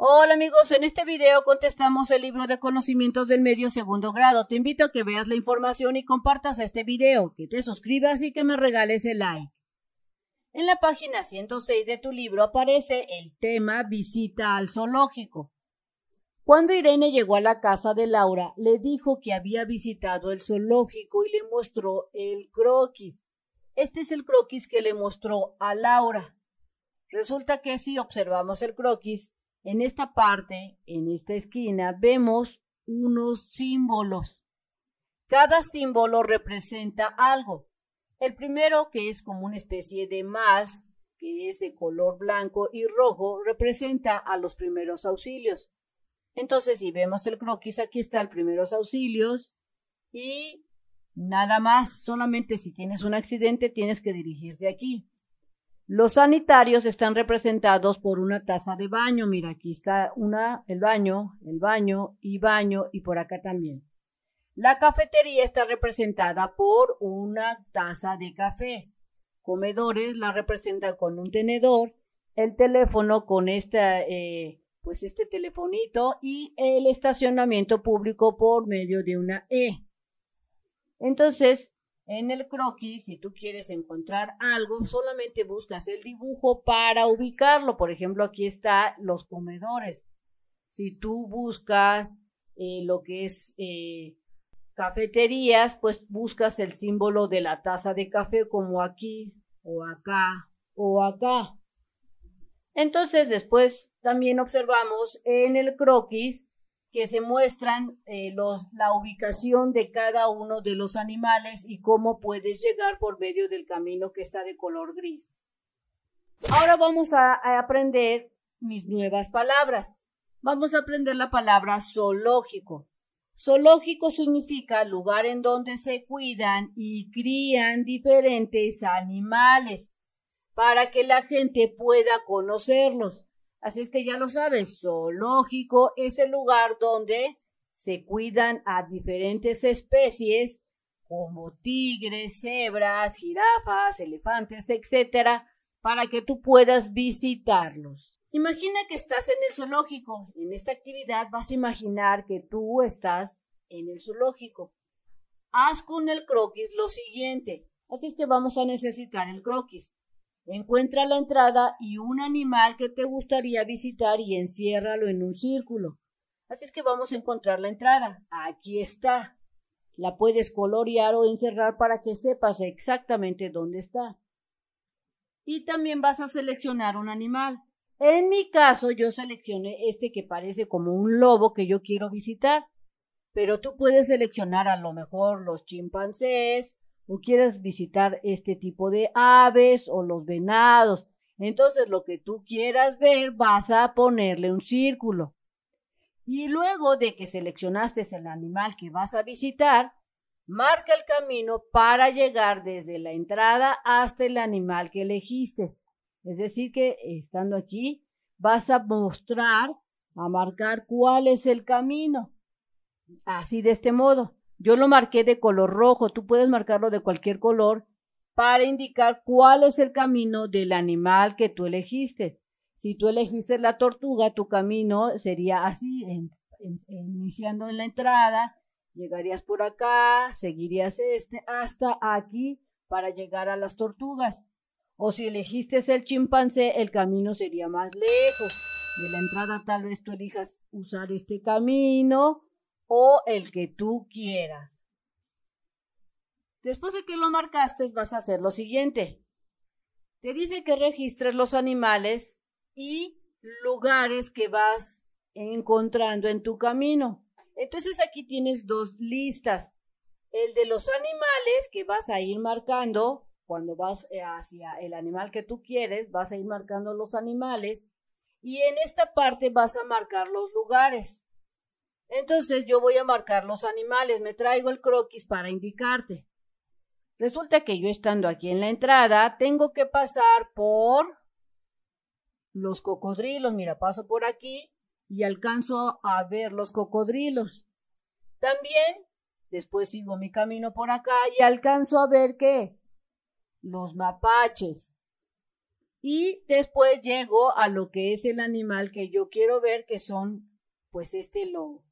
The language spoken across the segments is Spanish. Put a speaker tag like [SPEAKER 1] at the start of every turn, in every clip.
[SPEAKER 1] Hola amigos, en este video contestamos el libro de conocimientos del medio segundo grado. Te invito a que veas la información y compartas este video, que te suscribas y que me regales el like. En la página 106 de tu libro aparece el tema visita al zoológico. Cuando Irene llegó a la casa de Laura, le dijo que había visitado el zoológico y le mostró el croquis. Este es el croquis que le mostró a Laura. Resulta que si observamos el croquis, en esta parte, en esta esquina, vemos unos símbolos. Cada símbolo representa algo. El primero, que es como una especie de más, que es de color blanco y rojo, representa a los primeros auxilios. Entonces, si vemos el croquis, aquí está el primeros auxilios y nada más. Solamente si tienes un accidente tienes que dirigirte aquí. Los sanitarios están representados por una taza de baño. Mira, aquí está una, el baño, el baño y baño y por acá también. La cafetería está representada por una taza de café. Comedores la representan con un tenedor, el teléfono con esta, eh, pues este telefonito y el estacionamiento público por medio de una E. Entonces, en el croquis, si tú quieres encontrar algo, solamente buscas el dibujo para ubicarlo. Por ejemplo, aquí están los comedores. Si tú buscas eh, lo que es eh, cafeterías, pues buscas el símbolo de la taza de café como aquí o acá o acá. Entonces, después también observamos en el croquis que se muestran eh, los, la ubicación de cada uno de los animales y cómo puedes llegar por medio del camino que está de color gris. Ahora vamos a aprender mis nuevas palabras. Vamos a aprender la palabra zoológico. Zoológico significa lugar en donde se cuidan y crían diferentes animales para que la gente pueda conocerlos. Así es que ya lo sabes, zoológico es el lugar donde se cuidan a diferentes especies como tigres, cebras, jirafas, elefantes, etcétera, para que tú puedas visitarlos. Imagina que estás en el zoológico. En esta actividad vas a imaginar que tú estás en el zoológico. Haz con el croquis lo siguiente. Así es que vamos a necesitar el croquis. Encuentra la entrada y un animal que te gustaría visitar y enciérralo en un círculo. Así es que vamos a encontrar la entrada. Aquí está. La puedes colorear o encerrar para que sepas exactamente dónde está. Y también vas a seleccionar un animal. En mi caso, yo seleccioné este que parece como un lobo que yo quiero visitar. Pero tú puedes seleccionar a lo mejor los chimpancés, o quieras visitar este tipo de aves o los venados. Entonces lo que tú quieras ver vas a ponerle un círculo. Y luego de que seleccionaste el animal que vas a visitar, marca el camino para llegar desde la entrada hasta el animal que elegiste. Es decir, que estando aquí vas a mostrar, a marcar cuál es el camino. Así de este modo. Yo lo marqué de color rojo, tú puedes marcarlo de cualquier color para indicar cuál es el camino del animal que tú elegiste. Si tú elegiste la tortuga, tu camino sería así, iniciando en la entrada, llegarías por acá, seguirías este hasta aquí para llegar a las tortugas. O si elegiste el chimpancé, el camino sería más lejos. De la entrada tal vez tú elijas usar este camino o el que tú quieras. Después de que lo marcaste, vas a hacer lo siguiente. Te dice que registres los animales y lugares que vas encontrando en tu camino. Entonces aquí tienes dos listas. El de los animales que vas a ir marcando, cuando vas eh, hacia el animal que tú quieres, vas a ir marcando los animales y en esta parte vas a marcar los lugares. Entonces yo voy a marcar los animales, me traigo el croquis para indicarte. Resulta que yo estando aquí en la entrada, tengo que pasar por los cocodrilos. Mira, paso por aquí y alcanzo a ver los cocodrilos. También, después sigo mi camino por acá y alcanzo a ver qué? Los mapaches. Y después llego a lo que es el animal que yo quiero ver, que son, pues, este lobo.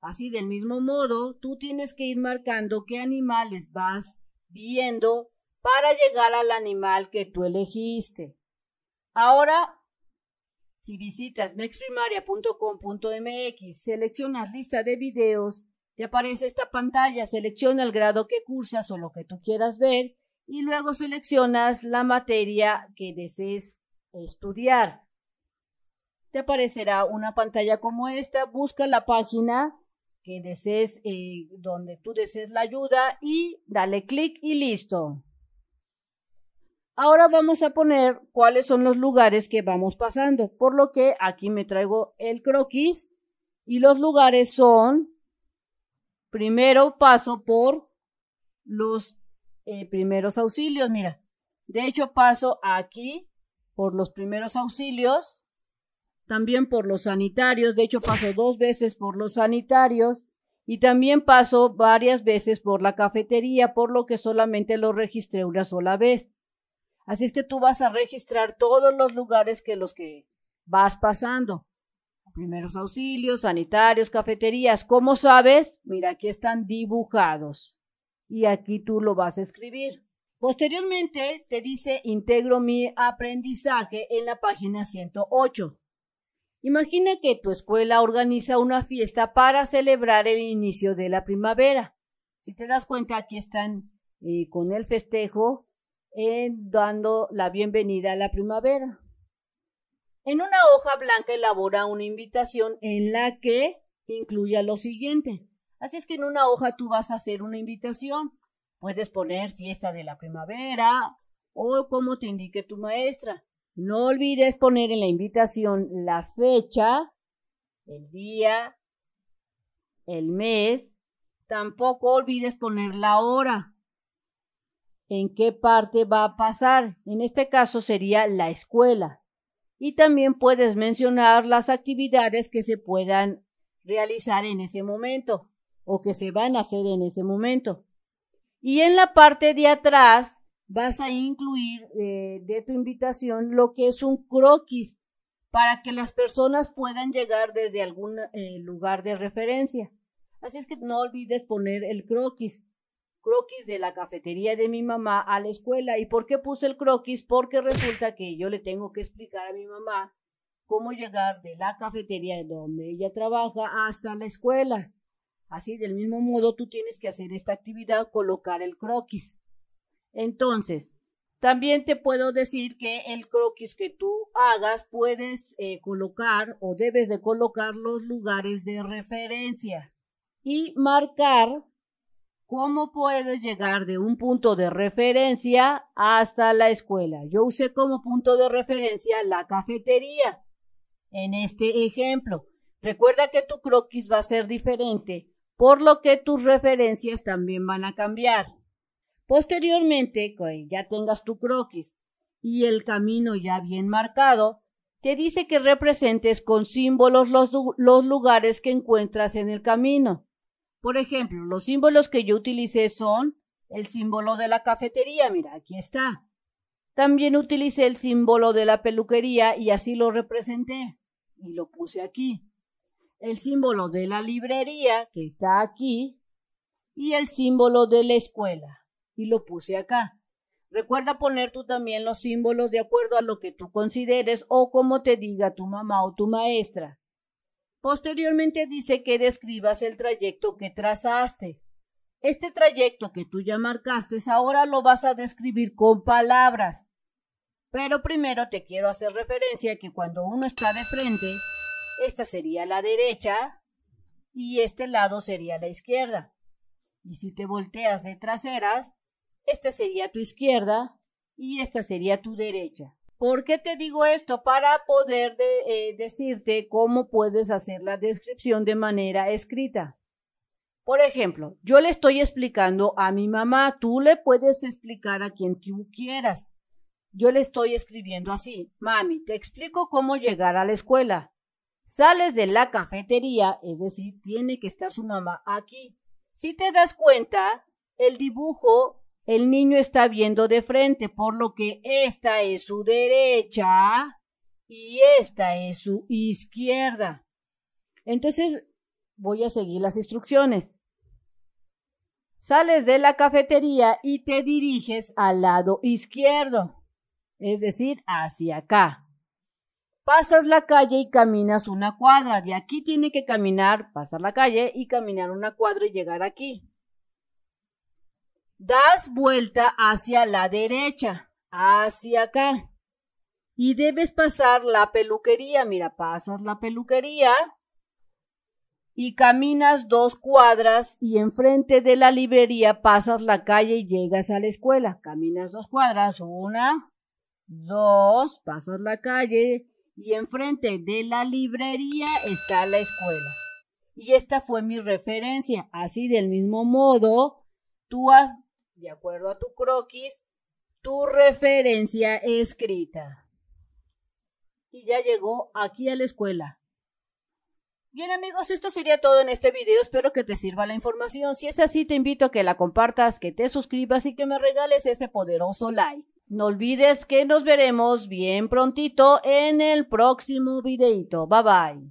[SPEAKER 1] Así del mismo modo, tú tienes que ir marcando qué animales vas viendo para llegar al animal que tú elegiste. Ahora, si visitas mexprimaria.com.mx, seleccionas lista de videos, te aparece esta pantalla, selecciona el grado que cursas o lo que tú quieras ver y luego seleccionas la materia que desees estudiar. Te aparecerá una pantalla como esta, busca la página que desees, eh, donde tú desees la ayuda y dale clic y listo. Ahora vamos a poner cuáles son los lugares que vamos pasando, por lo que aquí me traigo el croquis y los lugares son, primero paso por los eh, primeros auxilios, mira, de hecho paso aquí por los primeros auxilios, también por los sanitarios, de hecho paso dos veces por los sanitarios y también paso varias veces por la cafetería, por lo que solamente lo registré una sola vez. Así es que tú vas a registrar todos los lugares que los que vas pasando. Primeros auxilios, sanitarios, cafeterías. ¿Cómo sabes? Mira, aquí están dibujados. Y aquí tú lo vas a escribir. Posteriormente te dice integro mi aprendizaje en la página 108. Imagina que tu escuela organiza una fiesta para celebrar el inicio de la primavera. Si te das cuenta, aquí están eh, con el festejo eh, dando la bienvenida a la primavera. En una hoja blanca elabora una invitación en la que incluya lo siguiente. Así es que en una hoja tú vas a hacer una invitación. Puedes poner fiesta de la primavera o como te indique tu maestra. No olvides poner en la invitación la fecha, el día, el mes. Tampoco olvides poner la hora. ¿En qué parte va a pasar? En este caso sería la escuela. Y también puedes mencionar las actividades que se puedan realizar en ese momento o que se van a hacer en ese momento. Y en la parte de atrás vas a incluir eh, de tu invitación lo que es un croquis para que las personas puedan llegar desde algún eh, lugar de referencia. Así es que no olvides poner el croquis, croquis de la cafetería de mi mamá a la escuela. ¿Y por qué puse el croquis? Porque resulta que yo le tengo que explicar a mi mamá cómo llegar de la cafetería donde ella trabaja hasta la escuela. Así, del mismo modo, tú tienes que hacer esta actividad, colocar el croquis. Entonces, también te puedo decir que el croquis que tú hagas puedes eh, colocar o debes de colocar los lugares de referencia y marcar cómo puedes llegar de un punto de referencia hasta la escuela. Yo usé como punto de referencia la cafetería en este ejemplo. Recuerda que tu croquis va a ser diferente, por lo que tus referencias también van a cambiar. Posteriormente, ya tengas tu croquis y el camino ya bien marcado, te dice que representes con símbolos los, los, lugares que encuentras en el camino. Por ejemplo, los símbolos que yo utilicé son el símbolo de la cafetería, mira, aquí está. También utilicé el símbolo de la peluquería y así lo representé y lo puse aquí. El símbolo de la librería, que está aquí, y el símbolo de la escuela y lo puse acá. Recuerda poner tú también los símbolos de acuerdo a lo que tú consideres o como te diga tu mamá o tu maestra. Posteriormente dice que describas el trayecto que trazaste. Este trayecto que tú ya marcaste ahora lo vas a describir con palabras. Pero primero te quiero hacer referencia que cuando uno está de frente, esta sería la derecha y este lado sería la izquierda. Y si te volteas de traseras, esta sería tu izquierda y esta sería tu derecha. ¿Por qué te digo esto? Para poder eh, decirte cómo puedes hacer la descripción de manera escrita. Por ejemplo, yo le estoy explicando a mi mamá, tú le puedes explicar a quien tú quieras. Yo le estoy escribiendo así, mami, te explico cómo llegar a la escuela. Sales de la cafetería, es decir, tiene que estar su mamá aquí. Si te das cuenta, el dibujo el niño está viendo de frente, por lo que esta es su derecha y esta es su izquierda. Entonces voy a seguir las instrucciones. Sales de la cafetería y te diriges al lado izquierdo, es decir, hacia acá. Pasas la calle y caminas una cuadra. De aquí tiene que caminar, pasar la calle y caminar una cuadra y llegar aquí das vuelta hacia la derecha, hacia acá. Y debes pasar la peluquería. Mira, pasas la peluquería y caminas dos cuadras y enfrente de la librería pasas la calle y llegas a la escuela. Caminas dos cuadras, una, dos, pasas la calle y enfrente de la librería está la escuela. Y esta fue mi referencia. Así del mismo modo, tú has de acuerdo a tu croquis, tu referencia escrita. Y ya llegó aquí a la escuela. Bien amigos, esto sería todo en este video, espero que te sirva la información, si es así te invito a que la compartas, que te suscribas y que me regales ese poderoso like. No olvides que nos veremos bien prontito en el próximo videito, bye bye.